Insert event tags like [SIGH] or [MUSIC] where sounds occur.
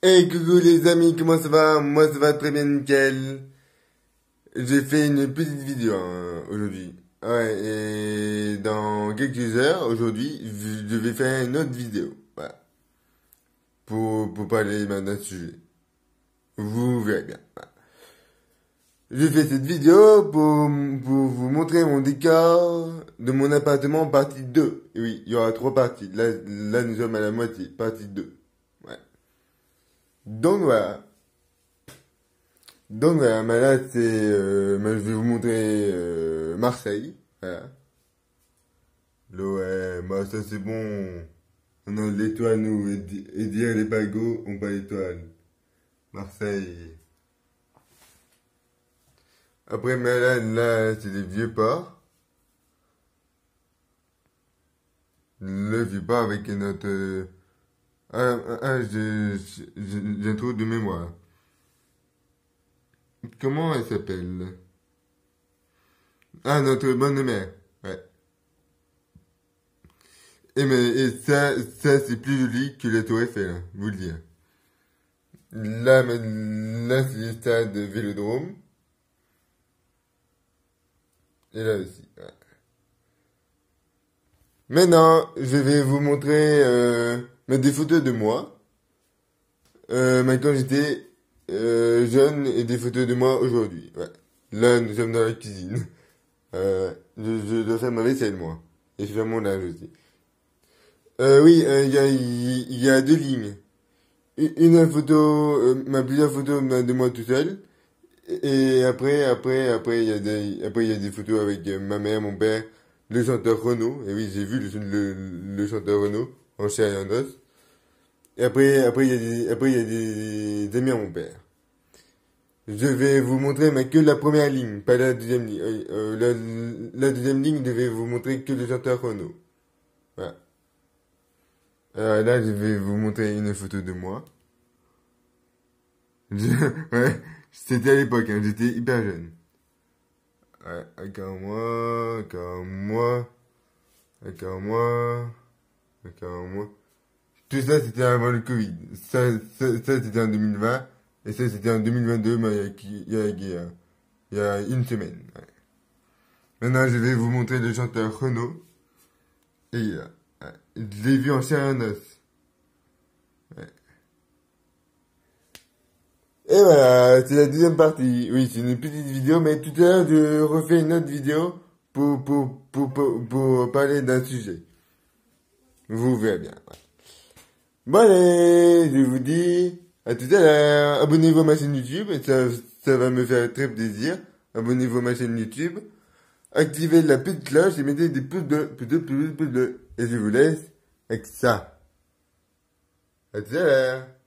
Hey coucou les amis, comment ça va Moi ça va très bien nickel. J'ai fait une petite vidéo euh, aujourd'hui. Ouais, et dans quelques heures, aujourd'hui, je vais faire une autre vidéo. Voilà. Pour, pour parler d'un sujet. Vous verrez bien. Voilà. Je fais cette vidéo pour, pour vous montrer mon décor de mon appartement partie 2. oui, il y aura trois parties. là nous sommes à la moitié, partie 2. Donc voilà. Donc voilà, malade bah c'est, euh, bah, je vais vous montrer euh, Marseille, voilà. L'OM, bah, ça c'est bon. On a l'étoile nous, et dire les bagos, on pas l'étoile. Marseille. Après, malade. Bah, là, c'est des vieux pas. Le vieux pas avec notre... Euh, ah, je J'ai un trou de mémoire. Comment elle s'appelle Ah, notre bonne mère. Ouais. Et, eh, mais, et ça, ça c'est plus joli que la tour Eiffel, hein, vous le dire. Là, là c'est le stade Vélodrome. Et là aussi. Ouais. Maintenant, je vais vous montrer... Mais des photos de moi, euh, quand j'étais euh, jeune et des photos de moi aujourd'hui. Ouais. Là, nous sommes dans la cuisine. [LAUGHS] Euh, je, je, dois faire ma vaisselle, moi. Et je fais mon âge aussi. Euh, oui, il y, a, il y, a, deux lignes. Une, photo, ma plusieurs photos de moi tout seul. Et après, après, après, il y a des, après, il y a des photos avec ma mère, mon père, le chanteur Renaud. Et oui, j'ai vu le, le, le chanteur Renaud on sait Et après, après, il y a des, après, il y des, amis mon père. Je vais vous montrer, mais que la première ligne, pas la deuxième ligne. Euh, euh, la, deuxième ligne, je vais vous montrer que le chanteur Renault. Voilà. Euh, là, je vais vous montrer une photo de moi. [LAUGHS] ouais, c'était à l'époque, hein, j'étais hyper jeune. Ouais, encore moi, encore moi, encore moi tout ça, c'était avant le Covid. Ça, ça, c'était en 2020. Et ça, c'était en 2022, mais il y a, il y hein. une semaine. Maintenant, je vais vous montrer le chanteur Renault Et euh, je l'ai vu en chien et os. Et voilà, c'est la deuxième partie. Oui, c'est une petite vidéo, mais tout à l'heure, je refais une autre vidéo pour, pour, pour parler d'un sujet. Vous verrez bien. Bon allez, je vous dis à tout à l'heure. Abonnez-vous à ma chaîne YouTube, ça, va me faire très plaisir. Abonnez-vous à ma chaîne YouTube. Activez la petite cloche et mettez des pouces bleus, pouces bleus, pouces bleus, pouces bleus. Et je vous laisse avec ça. À tout à l'heure.